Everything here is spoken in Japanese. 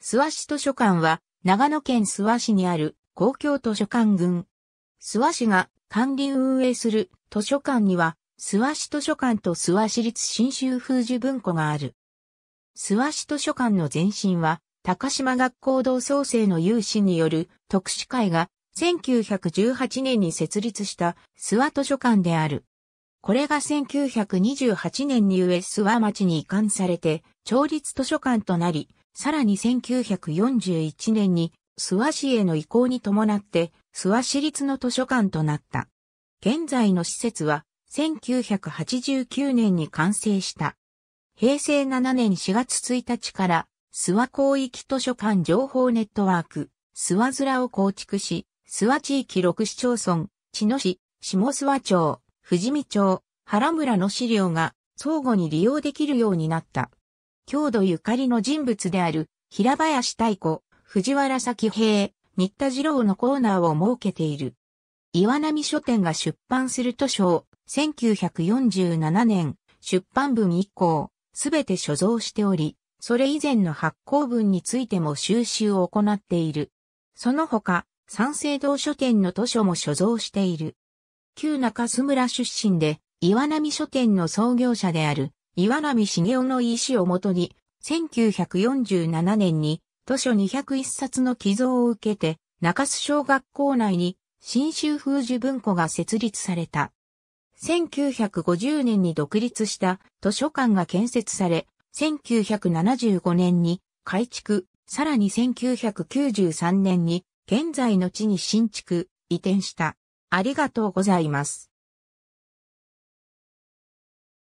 諏訪市図書館は、長野県諏訪市にある公共図書館群。諏訪市が管理運営する図書館には、諏訪市図書館と諏訪市立新州風樹文庫がある。諏訪市図書館の前身は、高島学校同窓生の有志による特使会が1918年に設立した諏訪図書館である。これが1928年に上諏訪町に移管されて、町立図書館となり、さらに1941年に諏訪市への移行に伴って諏訪市立の図書館となった。現在の施設は1989年に完成した。平成7年4月1日から諏訪広域図書館情報ネットワーク、諏訪面を構築し、諏訪地域6市町村、茅野市、下諏訪町、富士見町、原村の資料が相互に利用できるようになった。郷土ゆかりの人物である、平林太鼓、藤原咲平、新田次郎のコーナーを設けている。岩波書店が出版する図書を、1947年、出版文以降、すべて所蔵しており、それ以前の発行文についても収集を行っている。その他、三省堂書店の図書も所蔵している。旧中洲村出身で、岩波書店の創業者である岩波茂雄の意思をもとに、1947年に図書201冊の寄贈を受けて、中洲小学校内に新州風樹文庫が設立された。1950年に独立した図書館が建設され、1975年に改築、さらに1993年に現在の地に新築、移転した。ありがとうございます。